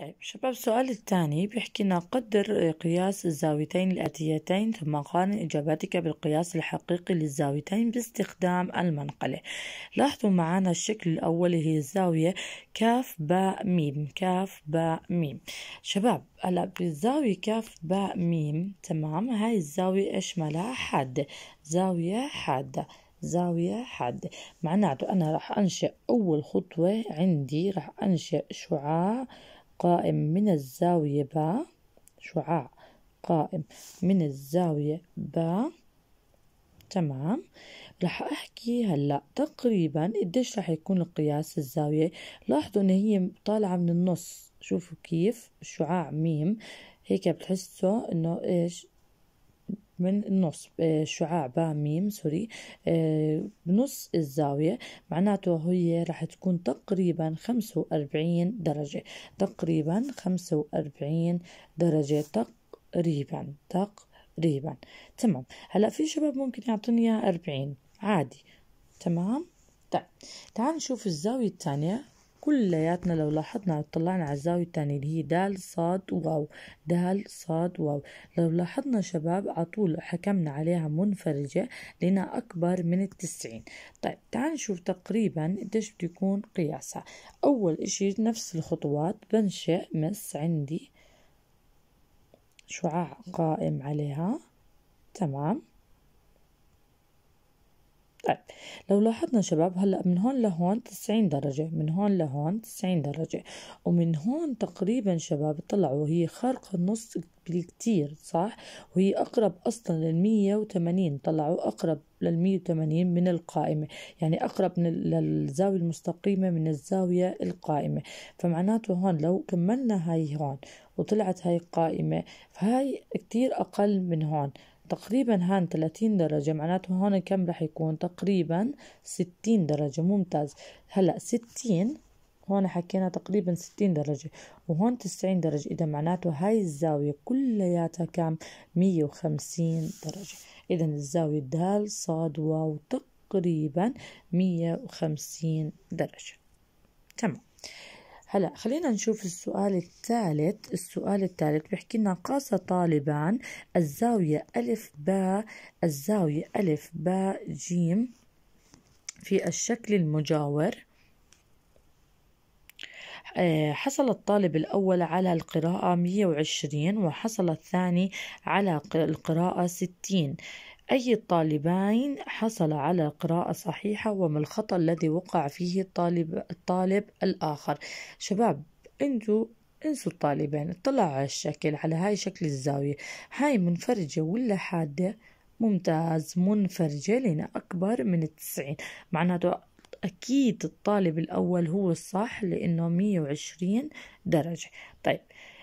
طيب شباب السؤال الثاني بيحكينا قدر قياس الزاويتين الآتيتين ثم قارن إجاباتك بالقياس الحقيقي للزاويتين باستخدام المنقلة لاحظوا معنا الشكل الأول هي الزاوية كاف باء ميم كاف باء ميم شباب هلا بالزاوية كاف باء ميم تمام هاي الزاوية إيش مالها حادة زاوية حادة زاوية حادة معناته أنا راح أنشئ أول خطوة عندي راح أنشئ شعاع قائم من الزاوية باء شعاع قائم من الزاوية باء تمام رح احكي هلا تقريبا قديش رح يكون القياس الزاويه لاحظوا ان هي طالعه من النص شوفوا كيف شعاع ميم هيك بتحسوا انه ايش من النص آه، شعاع با ميم سوري آه، بنص الزاوية معناته هي راح تكون تقريبا خمسة وأربعين درجة تقريبا خمسة وأربعين درجة تقريبا تقريبا تمام هلا في شباب ممكن يعطيني أربعين عادي تمام طيب تعال نشوف الزاوية الثانية كلياتنا لو لاحظنا وطلعنا على الزاوية الثانية اللي هي دال صاد واو دال صاد واو لو لاحظنا شباب على طول حكمنا عليها منفرجة لنا أكبر من التسعين طيب تعال نشوف تقريبا قديش بده يكون قياسها أول إشي نفس الخطوات بنشئ مس عندي شعاع قائم عليها تمام طيب لو لاحظنا شباب هلا من هون لهون 90 درجة من هون لهون 90 درجة ومن هون تقريبا شباب طلعوا هي خارقة النص بالكتير صح وهي أقرب أصلا لل 180 طلعوا أقرب لل 180 من القائمة يعني أقرب من للزاوية المستقيمة من الزاوية القائمة فمعناته هون لو كملنا هاي هون وطلعت هاي القائمة فهاي كتير أقل من هون تقريبا هان 30 درجة معناته هون كم رح يكون تقريبا 60 درجة ممتاز هلأ 60 هون حكينا تقريبا 60 درجة وهون 90 درجة إذا معناته هاي الزاوية كلياتها كام 150 درجة إذا الزاوية دال صاد واو تقريبا 150 درجة تمام هلا خلينا نشوف السؤال الثالث السؤال الثالث بيحكي لنا قاس طالبان الزاوية ألف باء الزاوية ألف باء جيم في الشكل المجاور آه، حصل الطالب الأول على القراءة 120 وحصل الثاني على القراءة 60 أي الطالبين حصل على قراءة صحيحة وما الخطأ الذي وقع فيه الطالب, الطالب الآخر شباب انتوا انسوا الطالبين اطلعوا على الشكل على هاي شكل الزاوية هاي منفرجة ولا حادة ممتاز منفرجة لنا أكبر من التسعين معناته أكيد الطالب الأول هو الصح لأنه مية وعشرين درجة طيب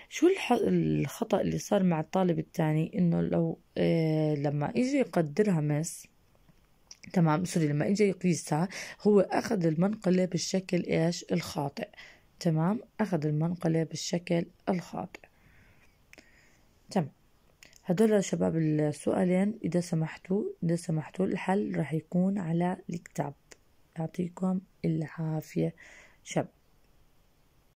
شو الخطأ اللي صار مع الطالب الثاني إنه لو إيه لما إجي يقدرها مس تمام سوري لما إجي يقيسها هو أخذ المنقلة بالشكل إيش الخاطئ تمام أخذ المنقلة بالشكل الخاطئ تمام هدول شباب السؤالين إذا سمحتوا إذا سمحتوا الحل راح يكون على الكتاب يعطيكم العافية شباب